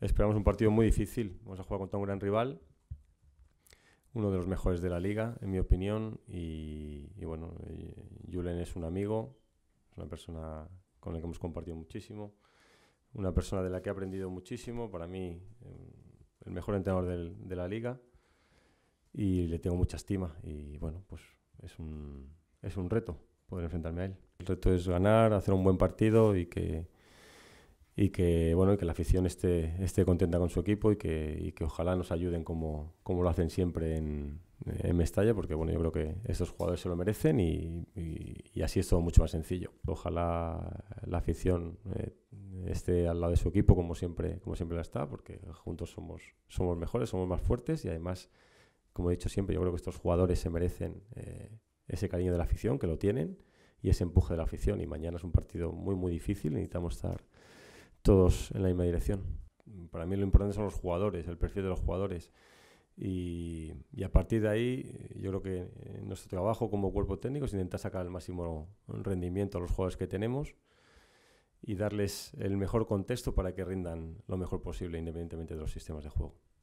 Esperamos un partido muy difícil. Vamos a jugar contra un gran rival, uno de los mejores de la liga, en mi opinión. Y, bueno, Julen es un amigo, es una persona con la que hemos compartido muchísimo, una persona de la que he aprendido muchísimo. Para mí, em, el mejor entrenador de la liga. Y le tengo mucha estima. Y bueno, pues es un, es un reto poder enfrentarme a él. El reto es ganar, hacer un buen partido y que y que bueno y que la afición esté, esté contenta con su equipo y que, y que ojalá nos ayuden como, como lo hacen siempre en, eh, en, Mestalla, porque bueno, yo creo que estos jugadores se lo merecen y, y, así es todo mucho más sencillo. Ojalá la afición eh, esté al lado de su equipo como siempre, como siempre la está, porque juntos somos, somos mejores, somos más fuertes y además, como he dicho siempre, yo creo que estos jugadores se merecen eh, ese cariño de la afición, que lo tienen, y ese empuje de la afición. Y mañana es un partido muy, muy difícil, necesitamos estar todos en la misma dirección. Para mí lo importante son los jugadores, el perfil de los jugadores. Y, a partir de ahí, eh, yo creo que eh, nuestro trabajo como cuerpo técnico es intentar sacar el máximo rendimiento a los jugadores que tenemos y darles el mejor contexto para que rindan lo mejor posible independientemente de los sistemas de juego.